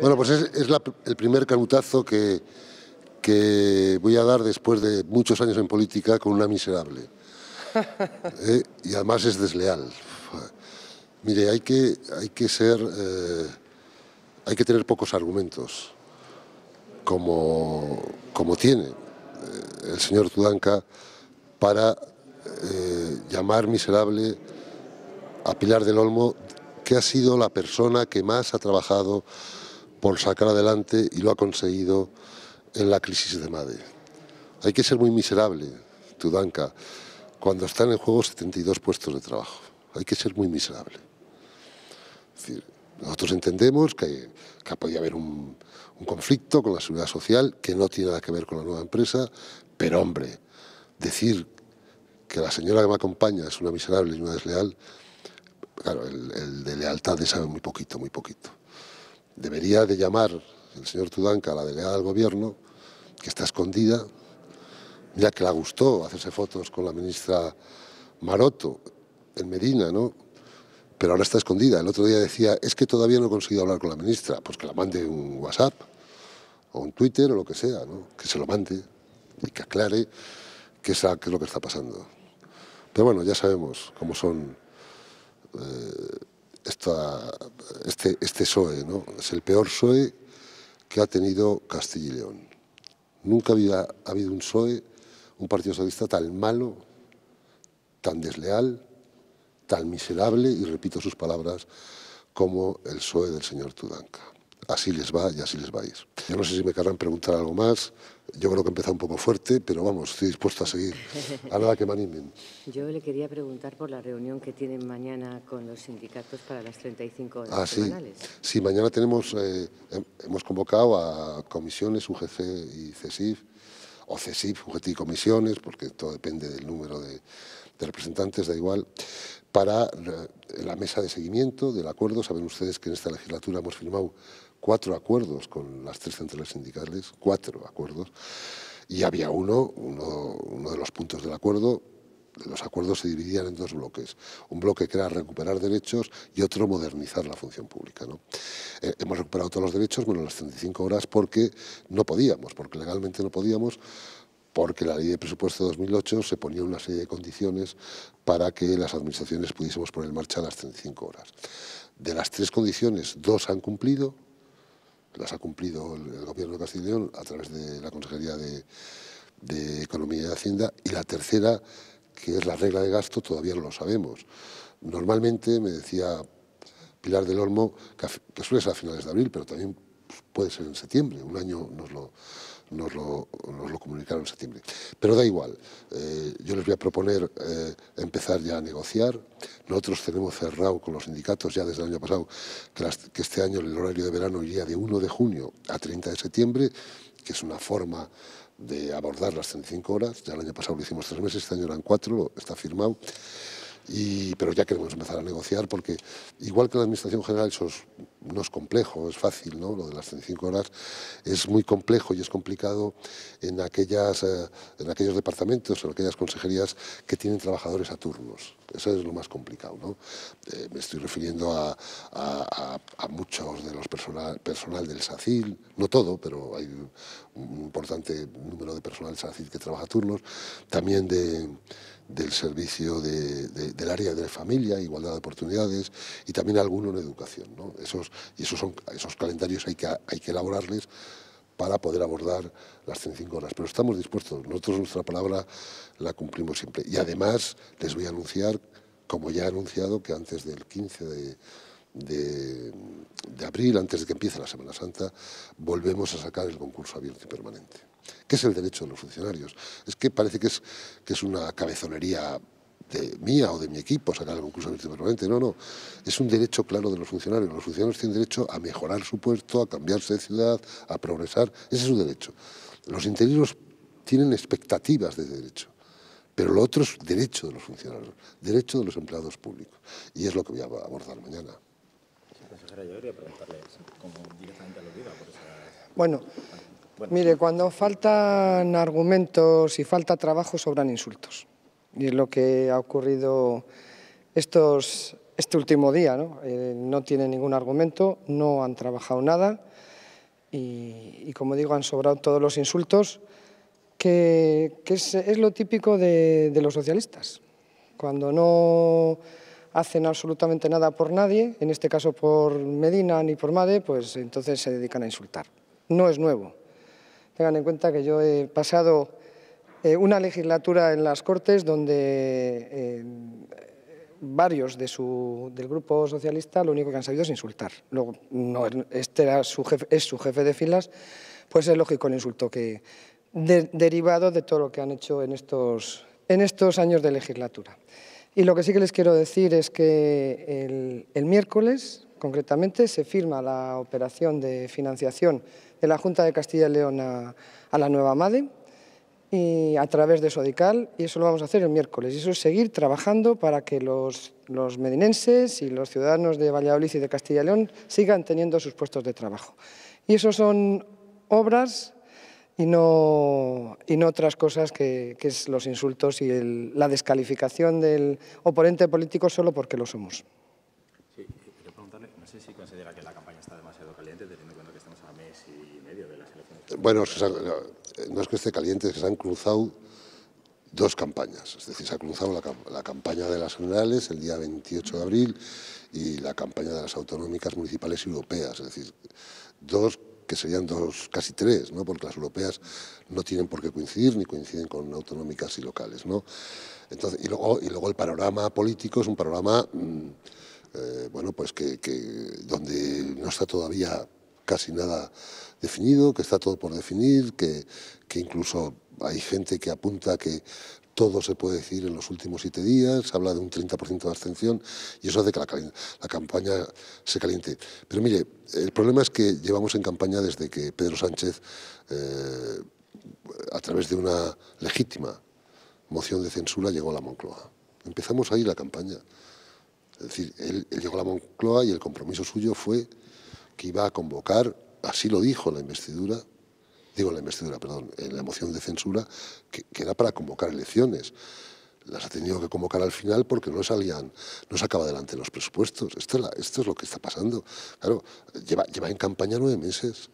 Bueno, pues es, el primer canutazo que, voy a dar después de muchos años en política con una miserable. Eh, y además es desleal. Mire, hay que, hay que ser, eh, hay que tener pocos argumentos, como, tiene eh, el señor Tudanca, para llamar miserable a Pilar del Olmo, que ha sido la persona que más ha trabajado por sacar adelante y lo ha conseguido en la crisis de MADE. Hay que ser muy miserable, Tudanka, cuando están en juego 72 puestos de trabajo. Hay que ser muy miserable. nosotros entendemos que, que podía haber un, conflicto con la seguridad social que no tiene nada que ver con la nueva empresa, pero hombre, decir que la señora que me acompaña es una miserable y una desleal, claro, el, de lealtad de sabe muy poquito, muy poquito. Debería de llamar el señor Tudanca a la delegada del gobierno, que está escondida, ya que la gustó hacerse fotos con la ministra Maroto en Medina, ¿no? Pero ahora está escondida. El otro día decía, es que todavía no he conseguido hablar con la ministra. Pues que la mande un WhatsApp o un Twitter o lo que sea, ¿no? Que se lo mande y que aclare qué es, lo que está pasando. Pero bueno, ya sabemos cómo son... Eh, este, este PSOE, Es el peor PSOE que ha tenido Castilla y León. Nunca había ha habido un PSOE, un partido socialista tan malo, tan desleal, tan miserable, y repito sus palabras, como el PSOE del señor Tudanca así les va y así les va Yo no sé si me querrán preguntar algo más. Yo creo que he empezado un poco fuerte, pero vamos, estoy dispuesto a seguir. A nada que me Yo le quería preguntar por la reunión que tienen mañana con los sindicatos para las 35 horas ah, Semanales. Sí, mañana tenemos, eh, hemos convocado a comisiones UGC y CESIF, o CESIF, UGT y comisiones, porque todo depende del número de representantes, da igual, para la mesa de seguimiento del acuerdo. Saben ustedes que en esta legislatura hemos firmado cuatro acuerdos con las tres centrales sindicales, cuatro acuerdos, y había uno, uno, de los puntos del acuerdo, los acuerdos se dividían en dos bloques. Un bloque que era recuperar derechos y otro modernizar la función pública. Eh, hemos recuperado todos los derechos, bueno, las 35 horas porque no podíamos, porque legalmente no podíamos, porque la ley de presupuesto de 2008 se ponía una serie de condiciones para que las administraciones pudiésemos poner en marcha las 35 horas. De las tres condiciones, dos han cumplido, las ha cumplido el, Gobierno de Castilla a través de la Consejería de, de Economía y Hacienda. Y la tercera, que es la regla de gasto, todavía no lo sabemos. Normalmente, me decía Pilar del Olmo, que, suele ser a finales de abril, pero también puede ser en septiembre, un año nos lo, nos lo, comunicaron en septiembre. Pero da igual, eh, yo les voy a proponer eh, empezar ya a negociar. Nosotros tenemos cerrado con los sindicatos ya desde el año pasado que, este año el horario de verano iría de 1 de junio a 30 de septiembre, que es una forma de abordar las 35 horas. Ya el año pasado lo hicimos tres meses, este año eran cuatro, está firmado. pero ya queremos empezar a negociar porque, igual que la Administración General, esos no es complejo, es fácil, ¿no? Lo de las 35 horas es muy complejo y es complicado en, aquellas, eh, en aquellos departamentos, en aquellas consejerías que tienen trabajadores a turnos. Eso es lo más complicado, eh, me estoy refiriendo a, muchos de los personal, personal del SACIL, no todo, pero hay un, importante número de personal del SACIL que trabaja a turnos, también de del servicio del área de familia, igualdad de oportunidades y también alguno en educación. Esos, y esos, esos calendarios hay que, hay que elaborarles para poder abordar las 35 horas. Pero estamos dispuestos, nosotros nuestra palabra la cumplimos siempre. Y además les voy a anunciar, como ya he anunciado, que antes del 15 de de, abril, antes de que empiece la Semana Santa, volvemos a sacar el concurso abierto y permanente. ¿Qué es el derecho de los funcionarios? Es que parece que es, que es una cabezonería de mía o de mi equipo sacar el concurso abierto y permanente. No, no. Es un derecho claro de los funcionarios. Los funcionarios tienen derecho a mejorar su puesto, a cambiarse de ciudad, a progresar. Ese es su derecho. Los interinos tienen expectativas de derecho. Pero lo otro es derecho de los funcionarios, derecho de los empleados públicos. Y es lo que voy a abordar mañana bueno, mire, cuando faltan argumentos y falta trabajo, sobran insultos. Y es lo que ha ocurrido estos, este último día. ¿no? Eh, no tienen ningún argumento, no han trabajado nada y, como digo, han sobrado todos los insultos, que, es, lo típico de, de los socialistas. Cuando no hacen absolutamente nada por nadie, en este caso por Medina ni por Made, pues entonces se dedican a insultar. No es nuevo. Tengan en cuenta que yo he pasado eh, una legislatura en las Cortes donde eh, varios de su, del grupo socialista lo único que han sabido es insultar. Luego, no, este es su jefe de filas, pues es lógico el insulto que, derivado de todo lo que han hecho en estos, en estos años de legislatura. Y lo que sí que les quiero decir es que el, miércoles, concretamente, se firma la operación de financiación de la Junta de Castilla y León a, la nueva MADE y a través de Sodical y eso lo vamos a hacer el miércoles. Y eso es seguir trabajando para que los, los medinenses y los ciudadanos de Valladolid y de Castilla y León sigan teniendo sus puestos de trabajo. Y eso son obras y no, y otras cosas que, que es los insultos y la descalificación del oponente político solo porque lo somos. Sí, quiero preguntarle, no sé si considera que la campaña está demasiado caliente, teniendo en que estamos a mes y medio de las elecciones. Bueno, no es que esté caliente, es que se han cruzado dos campañas, es decir, se ha cruzado la, campaña de las generales el día 28 de abril y la campaña de las autonómicas municipales europeas, es decir, dos que serían dos, casi tres, ¿no? porque las europeas no tienen por qué coincidir ni coinciden con autonómicas y locales. ¿no? Entonces, y, luego, y luego el panorama político es un panorama mm, eh, bueno, pues donde no está todavía casi nada definido, que está todo por definir, que, que incluso hay gente que apunta que todo se puede decir en los últimos siete días, se habla de un 30% de abstención y eso hace que la, campaña se caliente. Pero mire, el problema es que llevamos en campaña desde que Pedro Sánchez, eh, a través de una legítima moción de censura, llegó a la Moncloa. Empezamos ahí la campaña. Es decir, él, llegó a la Moncloa y el compromiso suyo fue que iba a convocar, así lo dijo la investidura, digo en la investidura, perdón, en eh, la moción de censura, que, era para convocar elecciones las ha tenido que convocar al final porque no salían, no acaba adelante los presupuestos. Esto es, lo que está pasando. Claro, lleva, lleva en campaña nueve meses.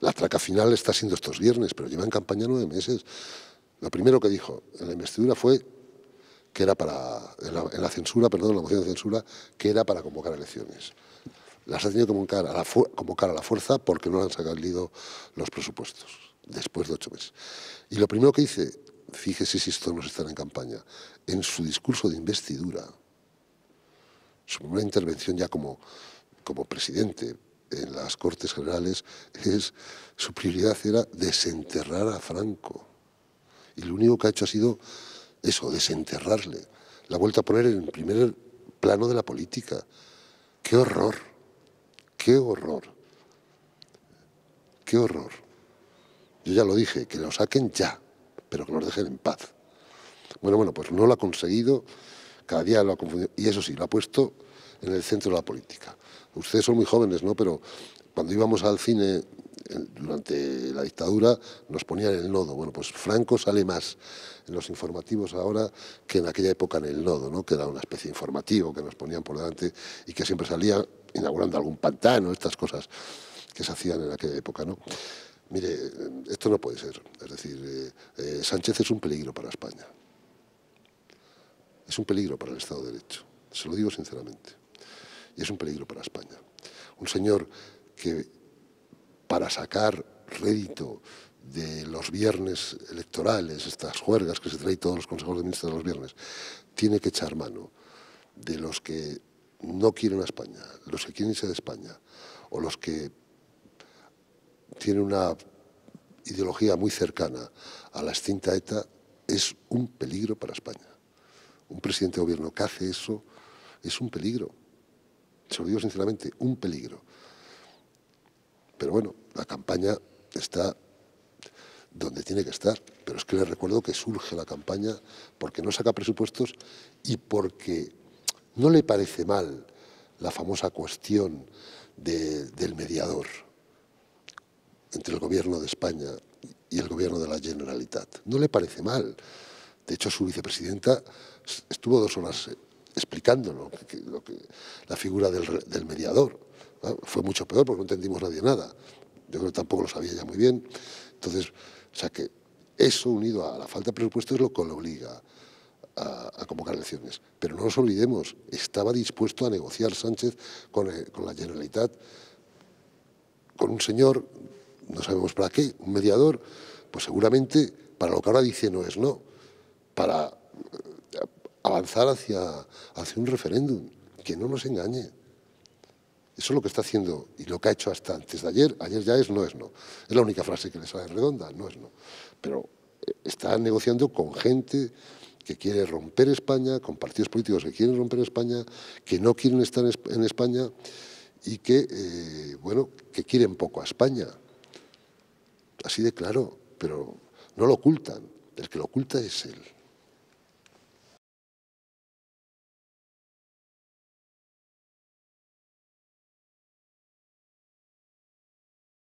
La traca final está siendo estos viernes, pero lleva en campaña nueve meses. Lo primero que dijo en la investidura fue que era para, la, en la censura, perdón, en la moción de censura, que era para convocar elecciones. Las ha tenido como cara a la, a la fuerza porque no le han sacado los presupuestos, después de ocho meses. Y lo primero que dice, fíjese si esto se están en campaña, en su discurso de investidura, su primera intervención ya como, como presidente en las Cortes Generales, es, su prioridad era desenterrar a Franco. Y lo único que ha hecho ha sido eso, desenterrarle. La vuelta a poner en primer plano de la política. ¡Qué horror! ¡Qué horror! ¡Qué horror! Yo ya lo dije, que lo saquen ya, pero que nos dejen en paz. Bueno, bueno, pues no lo ha conseguido, cada día lo ha confundido, y eso sí, lo ha puesto en el centro de la política. Ustedes son muy jóvenes, ¿no? Pero cuando íbamos al cine eh, durante la dictadura nos ponían el nodo. Bueno, pues Franco sale más en los informativos ahora que en aquella época en el nodo, ¿no? que era una especie de informativo que nos ponían por delante y que siempre salía inaugurando algún pantano, estas cosas que se hacían en aquella época, ¿no? Mire, esto no puede ser. Es decir, eh, eh, Sánchez es un peligro para España. Es un peligro para el Estado de Derecho. Se lo digo sinceramente. Y es un peligro para España. Un señor que para sacar rédito de los viernes electorales, estas juergas que se trae todos los consejos de ministros de los viernes, tiene que echar mano de los que no quieren a España, los que quieren irse de España, o los que tienen una ideología muy cercana a la extinta ETA, es un peligro para España. Un presidente de gobierno que hace eso es un peligro. Se lo digo sinceramente, un peligro. Pero bueno, la campaña está donde tiene que estar. Pero es que les recuerdo que surge la campaña porque no saca presupuestos y porque no le parece mal la famosa cuestión del mediador entre el gobierno de España y el gobierno de la Generalitat. No le parece mal. De hecho, su vicepresidenta estuvo dos horas eh, explicándolo, lo que, la figura del, mediador. Fue mucho peor porque no entendimos nadie nada. Yo creo que tampoco lo sabía ya muy bien. Entonces, o sea que eso unido a la falta de presupuesto es lo que lo obliga a, convocar elecciones. Pero no nos olvidemos, estaba dispuesto a negociar Sánchez eh, con, la Generalitat, con un señor, no sabemos para qué, un mediador, pues seguramente para lo que ahora dice no es no, para eh, avanzar hacia, hacia un referéndum, que no nos engañe. Eso es lo que está haciendo y lo que ha hecho hasta antes de ayer. Ayer ya es no es no. Es la única frase que le sale redonda, no es no. Pero eh, está negociando con gente que quiere romper España, con partidos políticos que quieren romper España, que no quieren estar en España y que, eh, bueno, que quieren poco a España. Así de claro, pero no lo ocultan. El que lo oculta es él.